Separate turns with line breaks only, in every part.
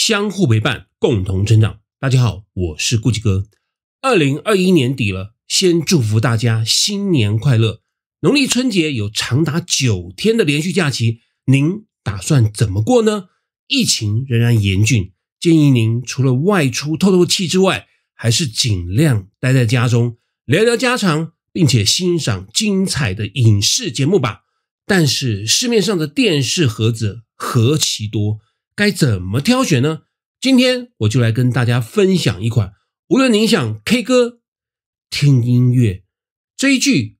相互陪伴，共同成长。大家好，我是顾及哥。二零二一年底了，先祝福大家新年快乐！农历春节有长达九天的连续假期，您打算怎么过呢？疫情仍然严峻，建议您除了外出透透气之外，还是尽量待在家中，聊聊家常，并且欣赏精彩的影视节目吧。但是市面上的电视盒子何其多。该怎么挑选呢？今天我就来跟大家分享一款，无论您想 K 歌、听音乐、追剧、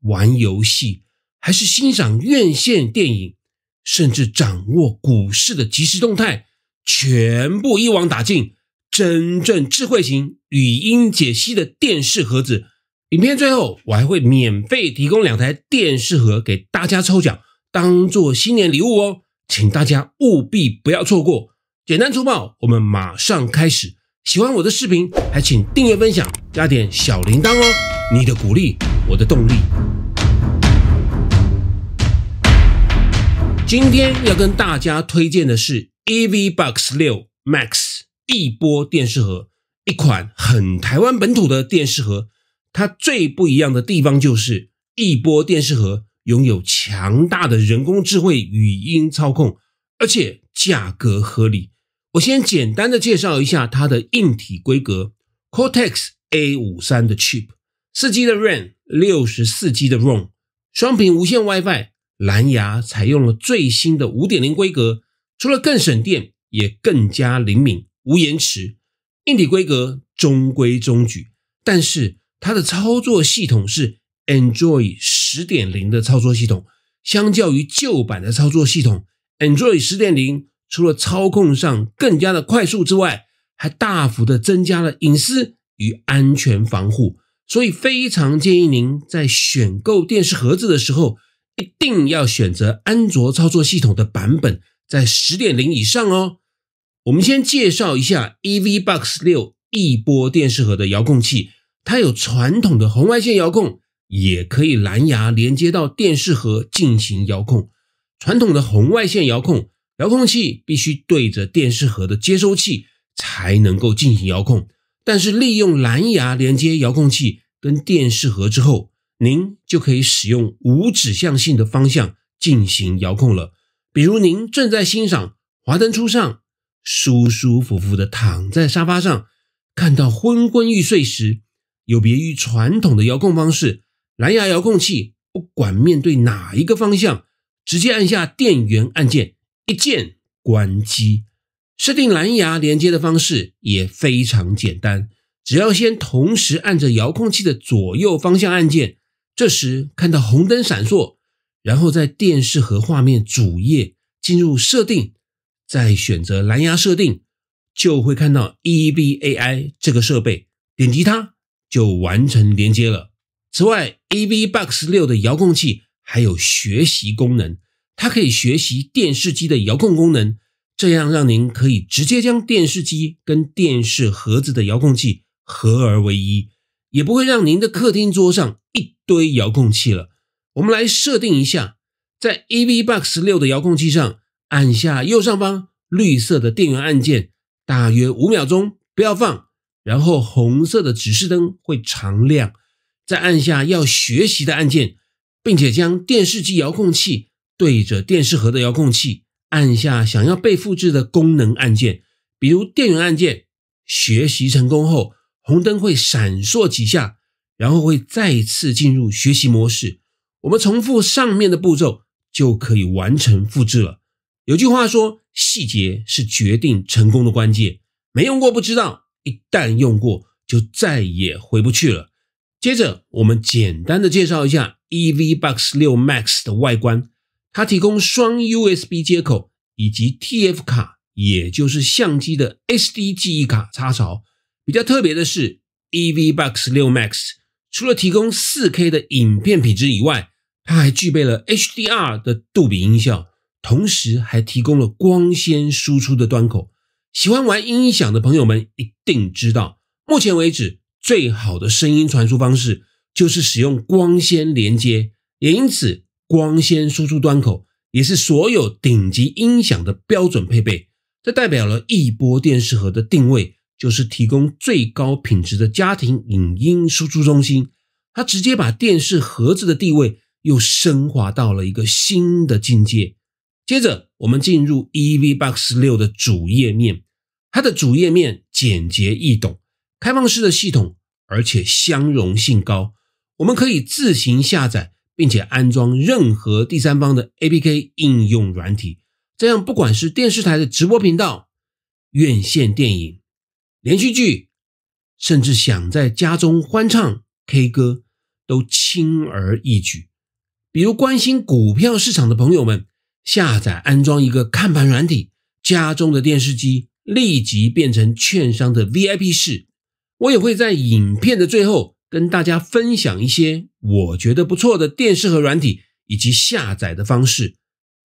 玩游戏，还是欣赏院线电影，甚至掌握股市的即时动态，全部一网打尽。真正智慧型语音解析的电视盒子。影片最后，我还会免费提供两台电视盒给大家抽奖，当做新年礼物哦。请大家务必不要错过，简单粗暴，我们马上开始。喜欢我的视频，还请订阅、分享，加点小铃铛哦，你的鼓励，我的动力。今天要跟大家推荐的是 E V Box 六 Max 易波电视盒，一款很台湾本土的电视盒。它最不一样的地方就是一波电视盒。拥有强大的人工智慧语音操控，而且价格合理。我先简单的介绍一下它的硬体规格：Cortex A53 的 chip，四 G 的 RAM，六十四 G 的 ROM，双频无线 WiFi，蓝牙采用了最新的五点零规格，除了更省电，也更加灵敏、无延迟。硬体规格中规中矩，但是它的操作系统是 Android。十点零的操作系统，相较于旧版的操作系统，Android 十点零除了操控上更加的快速之外，还大幅的增加了隐私与安全防护。所以非常建议您在选购电视盒子的时候，一定要选择安卓操作系统的版本在十点零以上哦。我们先介绍一下 E V Box 六亿波电视盒的遥控器，它有传统的红外线遥控。也可以蓝牙连接到电视盒进行遥控。传统的红外线遥控遥控器必须对着电视盒的接收器才能够进行遥控，但是利用蓝牙连接遥控器跟电视盒之后，您就可以使用无指向性的方向进行遥控了。比如您正在欣赏华灯初上，舒舒服服地躺在沙发上，看到昏昏欲睡时，有别于传统的遥控方式。蓝牙遥控器不管面对哪一个方向，直接按下电源按键，一键关机。设定蓝牙连接的方式也非常简单，只要先同时按着遥控器的左右方向按键，这时看到红灯闪烁，然后在电视和画面主页进入设定，再选择蓝牙设定，就会看到 EBAI 这个设备，点击它就完成连接了。此外 a V Box 六的遥控器还有学习功能，它可以学习电视机的遥控功能，这样让您可以直接将电视机跟电视盒子的遥控器合而为一，也不会让您的客厅桌上一堆遥控器了。我们来设定一下，在 a V Box 六的遥控器上按下右上方绿色的电源按键，大约五秒钟，不要放，然后红色的指示灯会常亮。再按下要学习的按键，并且将电视机遥控器对着电视盒的遥控器，按下想要被复制的功能按键，比如电源按键。学习成功后，红灯会闪烁几下，然后会再次进入学习模式。我们重复上面的步骤，就可以完成复制了。有句话说：“细节是决定成功的关键。”没用过不知道，一旦用过，就再也回不去了。接着，我们简单的介绍一下 EV Box 六 Max 的外观。它提供双 USB 接口以及 TF 卡，也就是相机的 SD 记忆卡插槽。比较特别的是，EV Box 六 Max 除了提供 4K 的影片品质以外，它还具备了 HDR 的杜比音效，同时还提供了光纤输出的端口。喜欢玩音响的朋友们一定知道，目前为止。最好的声音传输方式就是使用光纤连接，因此光纤输出端口也是所有顶级音响的标准配备。这代表了一波电视盒的定位，就是提供最高品质的家庭影音输出中心。它直接把电视盒子的地位又升华到了一个新的境界。接着，我们进入 e v Box 六的主页面，它的主页面简洁易懂。开放式的系统，而且相容性高，我们可以自行下载并且安装任何第三方的 APK 应用软体。这样，不管是电视台的直播频道、院线电影、连续剧，甚至想在家中欢唱 K 歌，都轻而易举。比如关心股票市场的朋友们，下载安装一个看盘软体，家中的电视机立即变成券商的 VIP 室。我也会在影片的最后跟大家分享一些我觉得不错的电视和软体以及下载的方式。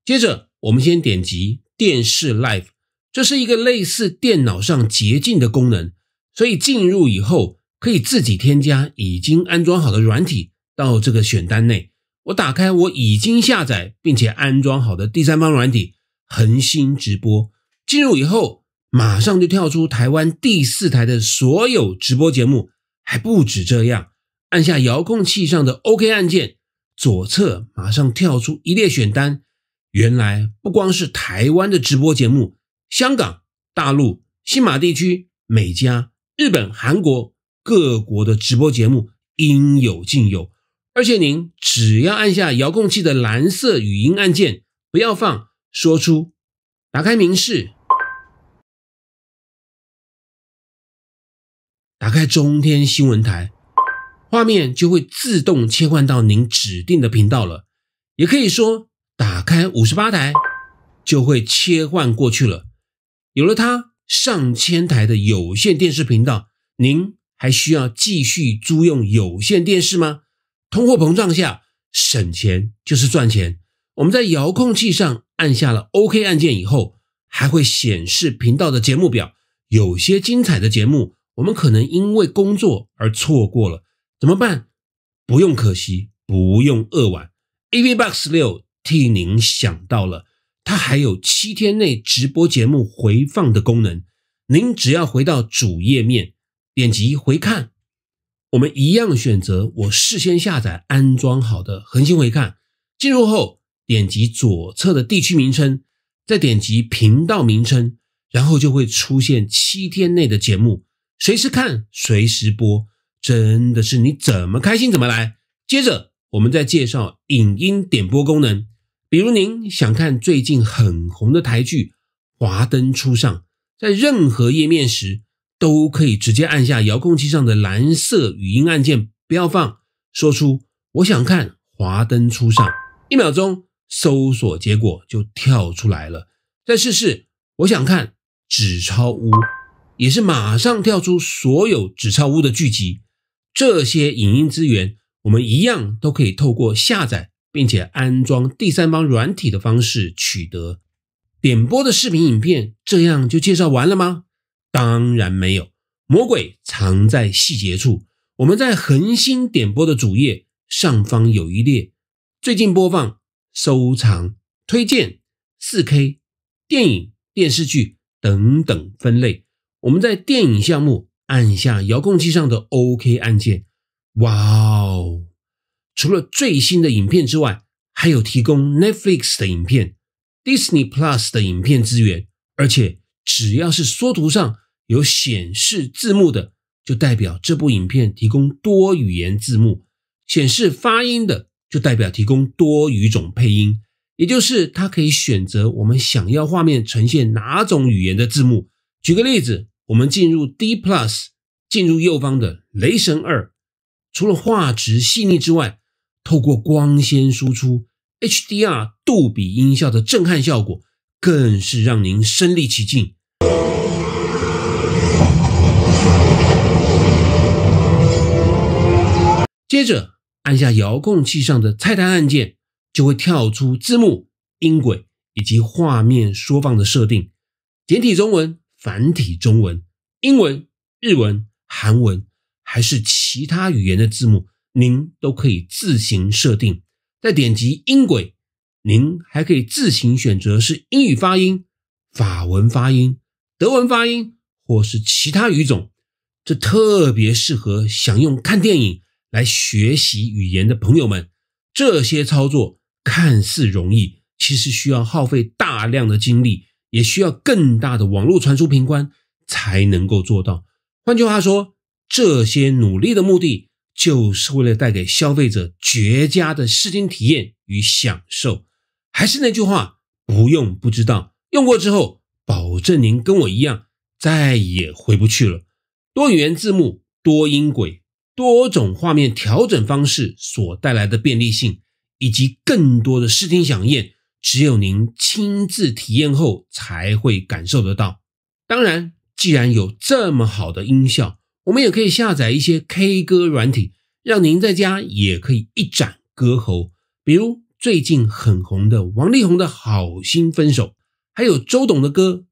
接着，我们先点击电视 Live，这是一个类似电脑上捷径的功能，所以进入以后可以自己添加已经安装好的软体到这个选单内。我打开我已经下载并且安装好的第三方软体恒星直播，进入以后。马上就跳出台湾第四台的所有直播节目，还不止这样，按下遥控器上的 OK 按键，左侧马上跳出一列选单。原来不光是台湾的直播节目，香港、大陆、新马地区、美加、日本、韩国各国的直播节目应有尽有。而且您只要按下遥控器的蓝色语音按键，不要放，说出“打开明示”。开中天新闻台，画面就会自动切换到您指定的频道了。也可以说，打开五十八台，就会切换过去了。有了它，上千台的有线电视频道，您还需要继续租用有线电视吗？通货膨胀下，省钱就是赚钱。我们在遥控器上按下了 OK 按键以后，还会显示频道的节目表，有些精彩的节目。我们可能因为工作而错过了，怎么办？不用可惜，不用扼腕。EVBox 六替您想到了，它还有七天内直播节目回放的功能。您只要回到主页面，点击回看，我们一样选择我事先下载安装好的恒星回看。进入后，点击左侧的地区名称，再点击频道名称，然后就会出现七天内的节目。随时看，随时播，真的是你怎么开心怎么来。接着，我们再介绍影音点播功能。比如您想看最近很红的台剧《华灯初上》，在任何页面时都可以直接按下遥控器上的蓝色语音按键，不要放，说出“我想看《华灯初上》”，一秒钟搜索结果就跳出来了。再试试“我想看《纸钞屋》”。也是马上跳出所有纸钞屋的聚集，这些影音资源我们一样都可以透过下载并且安装第三方软体的方式取得点播的视频影片。这样就介绍完了吗？当然没有，魔鬼藏在细节处。我们在恒星点播的主页上方有一列最近播放、收藏、推荐、4K 电影、电视剧等等分类。我们在电影项目按下遥控器上的 OK 按键，哇哦！除了最新的影片之外，还有提供 Netflix 的影片、Disney Plus 的影片资源。而且只要是缩图上有显示字幕的，就代表这部影片提供多语言字幕；显示发音的，就代表提供多语种配音。也就是它可以选择我们想要画面呈现哪种语言的字幕。举个例子。我们进入 D Plus，进入右方的《雷神二》，除了画质细腻之外，透过光纤输出 HDR 杜比音效的震撼效果，更是让您身临其境。接着按下遥控器上的菜单按键，就会跳出字幕、音轨以及画面缩放的设定，简体中文。繁体中文、英文、日文、韩文，还是其他语言的字幕，您都可以自行设定。再点击音轨，您还可以自行选择是英语发音、法文发音、德文发音，或是其他语种。这特别适合想用看电影来学习语言的朋友们。这些操作看似容易，其实需要耗费大量的精力。也需要更大的网络传输频宽才能够做到。换句话说，这些努力的目的就是为了带给消费者绝佳的视听体验与享受。还是那句话，不用不知道，用过之后保证您跟我一样再也回不去了。多语言字幕、多音轨、多种画面调整方式所带来的便利性，以及更多的视听享应，只有您亲自体验后才会感受得到。当然，既然有这么好的音效，我们也可以下载一些 K 歌软体，让您在家也可以一展歌喉。比如最近很红的王力宏的《好心分手》，还有周董的歌。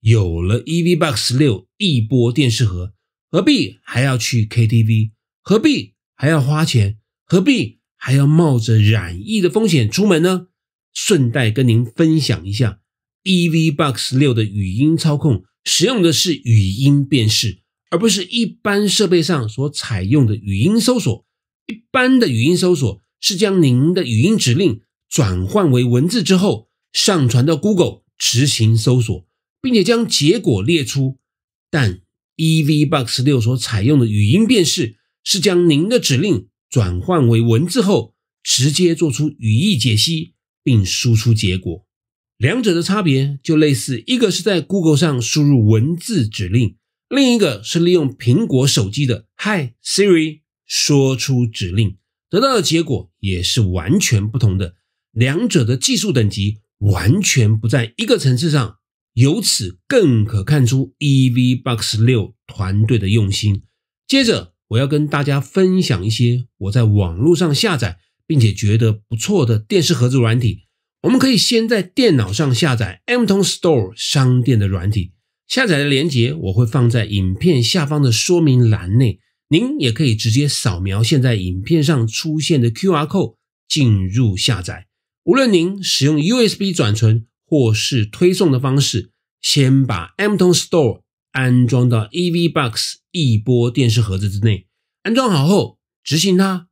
有了 EVBox 六一播电视盒，何必还要去 KTV？何必还要花钱？何必还要冒着染疫的风险出门呢？顺带跟您分享一下，E V Box 六的语音操控使用的是语音辨识，而不是一般设备上所采用的语音搜索。一般的语音搜索是将您的语音指令转换为文字之后，上传到 Google 执行搜索，并且将结果列出。但 E V Box 六所采用的语音辨识是将您的指令转换为文字后，直接做出语义解析。并输出结果，两者的差别就类似：一个是在 Google 上输入文字指令，另一个是利用苹果手机的 Hi Siri 说出指令，得到的结果也是完全不同的。两者的技术等级完全不在一个层次上，由此更可看出 Evbox 六团队的用心。接着，我要跟大家分享一些我在网络上下载。并且觉得不错的电视盒子软体，我们可以先在电脑上下载 Amazon Store 商店的软体，下载的链接我会放在影片下方的说明栏内。您也可以直接扫描现在影片上出现的 QR code 进入下载。无论您使用 USB 转存或是推送的方式，先把 Amazon Store 安装到 Evbox 一波电视盒子之内。安装好后，执行它。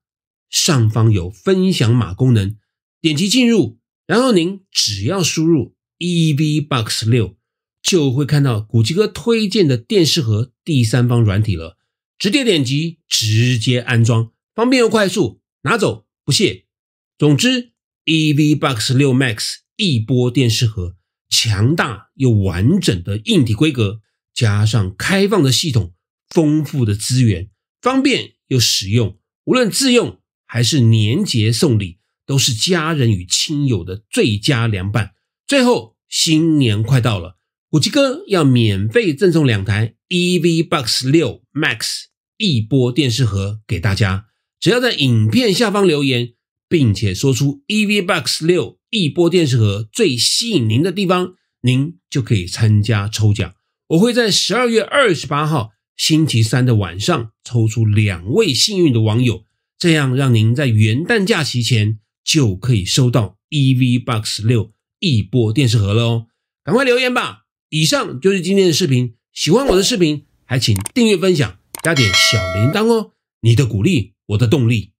上方有分享码功能，点击进入，然后您只要输入 ebox 六，就会看到古奇哥推荐的电视盒第三方软体了，直接点击，直接安装，方便又快速，拿走不谢。总之，ebox v 六 max 一波电视盒，强大又完整的硬体规格，加上开放的系统，丰富的资源，方便又实用，无论自用。还是年节送礼，都是家人与亲友的最佳良伴。最后，新年快到了，古奇哥要免费赠送两台 EV Box 六 Max 一波电视盒给大家。只要在影片下方留言，并且说出 EV Box 六一波电视盒最吸引您的地方，您就可以参加抽奖。我会在十二月二十八号星期三的晚上抽出两位幸运的网友。这样让您在元旦假期前就可以收到 EV Box 六一波电视盒了哦，赶快留言吧！以上就是今天的视频，喜欢我的视频还请订阅、分享，加点小铃铛哦，你的鼓励我的动力。